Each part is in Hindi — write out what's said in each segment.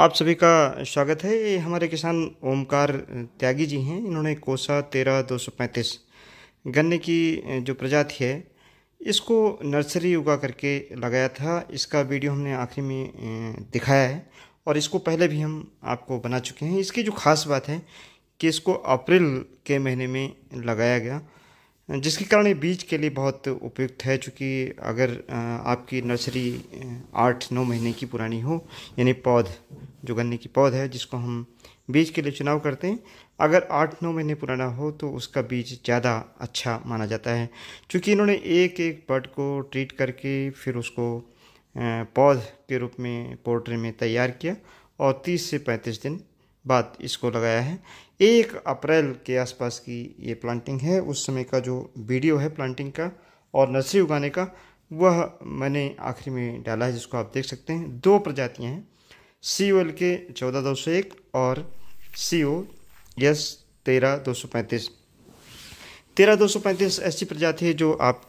आप सभी का स्वागत है ये हमारे किसान ओमकार त्यागी जी हैं इन्होंने कोसा तेरह दो सौ पैंतीस गन्ने की जो प्रजाति है इसको नर्सरी उगा करके लगाया था इसका वीडियो हमने आखिरी में दिखाया है और इसको पहले भी हम आपको बना चुके हैं इसकी जो खास बात है कि इसको अप्रैल के महीने में लगाया गया जिसके कारण ये बीज के लिए बहुत उपयुक्त है चूँकि अगर आपकी नर्सरी आठ नौ महीने की पुरानी हो यानी पौध जो गन्ने की पौध है जिसको हम बीज के लिए चुनाव करते हैं अगर आठ नौ महीने पुराना हो तो उसका बीज ज़्यादा अच्छा माना जाता है क्योंकि इन्होंने एक एक बर्ड को ट्रीट करके फिर उसको पौध के रूप में पोल्ट्री में तैयार किया और तीस से पैंतीस दिन बाद इसको लगाया है एक अप्रैल के आसपास की ये प्लांटिंग है उस समय का जो वीडियो है प्लांटिंग का और नर्सरी उगाने का वह मैंने आखिरी में डाला है जिसको आप देख सकते हैं दो प्रजातियां हैं सी ओ एल के चौदह दो सौ एक और सी ओ एस तेरह दो सौ पैंतीस तेरह दो सौ पैंतीस ऐसी प्रजाति है जो आप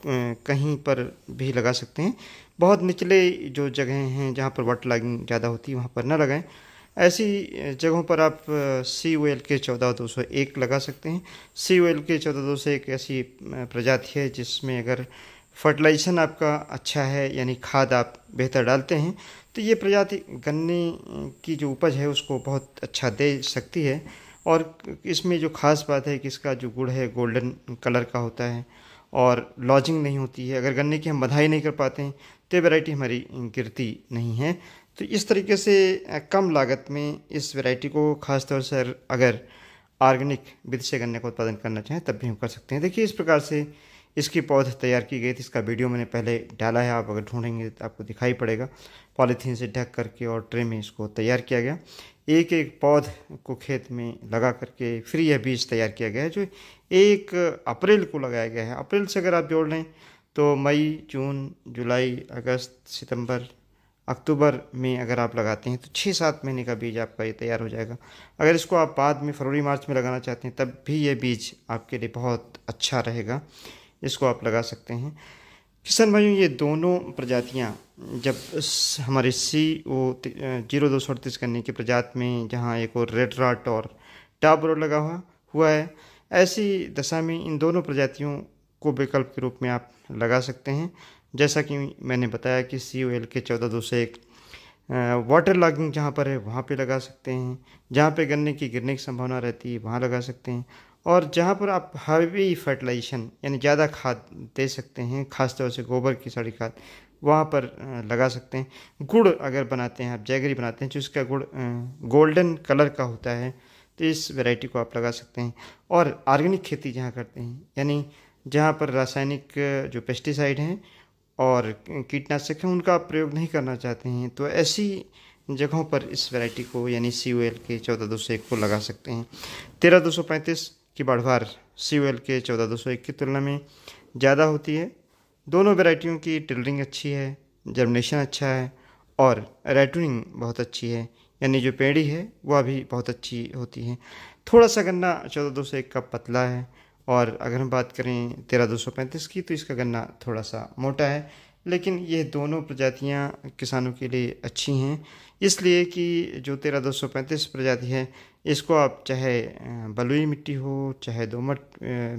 कहीं पर भी लगा सकते हैं बहुत निचले जो जगह हैं जहाँ पर वाटर लॉगिंग ज़्यादा होती है वहाँ पर ना लगाएं ऐसी जगहों पर आप सी ओ एल के चौदह दो सौ एक लगा सकते हैं सी ओ एल के चौदह दो सौ एक ऐसी प्रजाति है जिसमें अगर फर्टिलाइजेशन आपका अच्छा है यानी खाद आप बेहतर डालते हैं तो ये प्रजाति गन्ने की जो उपज है उसको बहुत अच्छा दे सकती है और इसमें जो ख़ास बात है कि इसका जो गुड़ है गोल्डन कलर का होता है और लॉजिंग नहीं होती है अगर गन्ने की हम बधाई नहीं कर पाते हैं तो वैरायटी हमारी गिरती नहीं है तो इस तरीके से कम लागत में इस वैरायटी को ख़ास तौर से अगर ऑर्गेनिक विदेशी गन्ने का उत्पादन करना चाहें तब भी हम कर सकते हैं देखिए इस प्रकार से इसकी पौध तैयार की गई थी इसका वीडियो मैंने पहले डाला है आप अगर ढूंढेंगे तो आपको दिखाई पड़ेगा पॉलीथीन से ढक करके और ट्रे में इसको तैयार किया गया एक एक पौध को खेत में लगा करके फिर यह बीज तैयार किया गया है जो एक अप्रैल को लगाया गया है अप्रैल से अगर आप जोड़ लें तो मई जून जुलाई अगस्त सितंबर अक्टूबर में अगर आप लगाते हैं तो छः सात महीने का बीज आपका ये तैयार हो जाएगा अगर इसको आप बाद में फरवरी मार्च में लगाना चाहते हैं तब भी ये बीज आपके लिए बहुत अच्छा रहेगा इसको आप लगा सकते हैं किसान भाइयों ये दोनों प्रजातियाँ जब हमारे सी ओ जीरो दो सौ अड़तीस करने की प्रजात में जहाँ एक और रेड राट और टाब रोड लगा हुआ हुआ है ऐसी दशा में इन दोनों प्रजातियों को विकल्प के रूप में आप लगा सकते हैं जैसा कि मैंने बताया कि सी ओ एल के चौदह दो सौ एक वाटर लॉगिंग जहाँ पर है वहाँ पे लगा सकते हैं जहाँ पे गन्ने की गिरने की संभावना रहती है वहाँ लगा सकते हैं और जहाँ पर आप हैवी फर्टिलाइजेशन यानी ज़्यादा खाद दे सकते हैं खासतौर से गोबर की सड़ी खाद वहाँ पर लगा सकते हैं गुड़ अगर बनाते हैं आप जैगरी बनाते हैं जो तो इसका गुड़ गोल्डन कलर का होता है तो इस वैरायटी को आप लगा सकते हैं और आर्गेनिक खेती जहाँ करते हैं यानी जहाँ पर रासायनिक जो पेस्टिसाइड हैं और कीटनाशक हैं उनका प्रयोग नहीं करना चाहते हैं तो ऐसी जगहों पर इस वैरायटी को यानी सी के चौदह दो सौ एक को लगा सकते हैं तेरह दो सौ पैंतीस की बढ़वार सी ओ एल के चौदह दो सौ एक की तुलना में ज़्यादा होती है दोनों वेराइटियों की टिलरिंग अच्छी है जर्मिनेशन अच्छा है और रेटूनिंग बहुत अच्छी है यानी जो पेड़ी है वह भी बहुत अच्छी होती है थोड़ा सा गन्ना चौदह दो सौ एक का पतला है और अगर हम बात करें तेरह दो सौ पैंतीस की तो इसका गन्ना थोड़ा सा मोटा है लेकिन ये दोनों प्रजातियाँ किसानों के लिए अच्छी हैं इसलिए कि जो तेरह दो सौ पैंतीस प्रजाति है इसको आप चाहे बलुई मिट्टी हो चाहे दोमट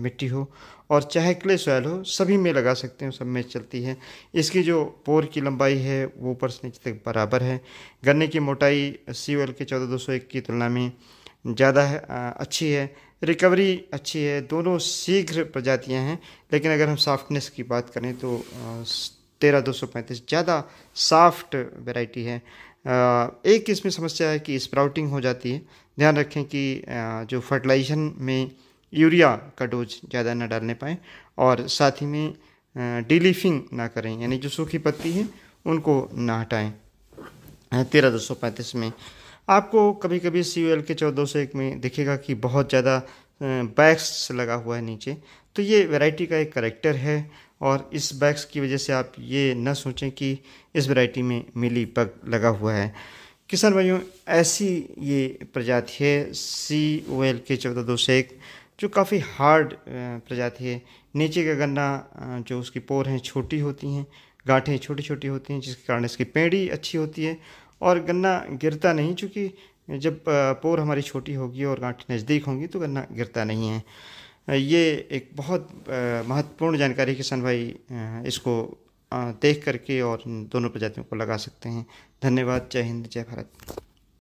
मिट्टी हो और चाहे क्ले सॉयल हो सभी में लगा सकते हैं सब में चलती है इसकी जो पोर की लंबाई है वो ऊपर से नीचे तक बराबर है गन्ने की मोटाई सी एल के चौदह दो सौ एक की तुलना में ज़्यादा है अच्छी है रिकवरी अच्छी है दोनों शीघ्र प्रजातियां हैं लेकिन अगर हम सॉफ्टनेस की बात करें तो तेरह दो सौ पैंतीस ज़्यादा साफ्ट वेराइटी है एक इसमें समस्या है कि स्प्राउटिंग हो जाती है ध्यान रखें कि जो फर्टिलाइजेशन में यूरिया का डोज ज़्यादा ना डालने पाएँ और साथ ही में डिलीफिंग ना करें यानी जो सूखी पत्ती है उनको ना हटाएं तेरह दो सौ पैंतीस में आपको कभी कभी सी एल के चौदह सौ एक में दिखेगा कि बहुत ज़्यादा बैक्स लगा हुआ है नीचे तो ये वैरायटी का एक करेक्टर है और इस बैक्स की वजह से आप ये न सोचें कि इस वैरायटी में मिली पग लगा हुआ है किसान भाइयों ऐसी ये प्रजाति है सी ओ एल के चौदह दो सौ एक जो काफ़ी हार्ड प्रजाति है नीचे का गन्ना जो उसकी पोर हैं छोटी होती हैं गांठें छोटी छोटी होती हैं जिसके कारण इसकी पेड़ी अच्छी होती है और गन्ना गिरता नहीं चूँकि जब पोर हमारी छोटी होगी और गांठें नज़दीक होंगी तो गन्ना गिरता नहीं है ये एक बहुत महत्वपूर्ण जानकारी किसान भाई इसको देख करके और दोनों प्रजातियों को लगा सकते हैं धन्यवाद जय हिंद जय भारत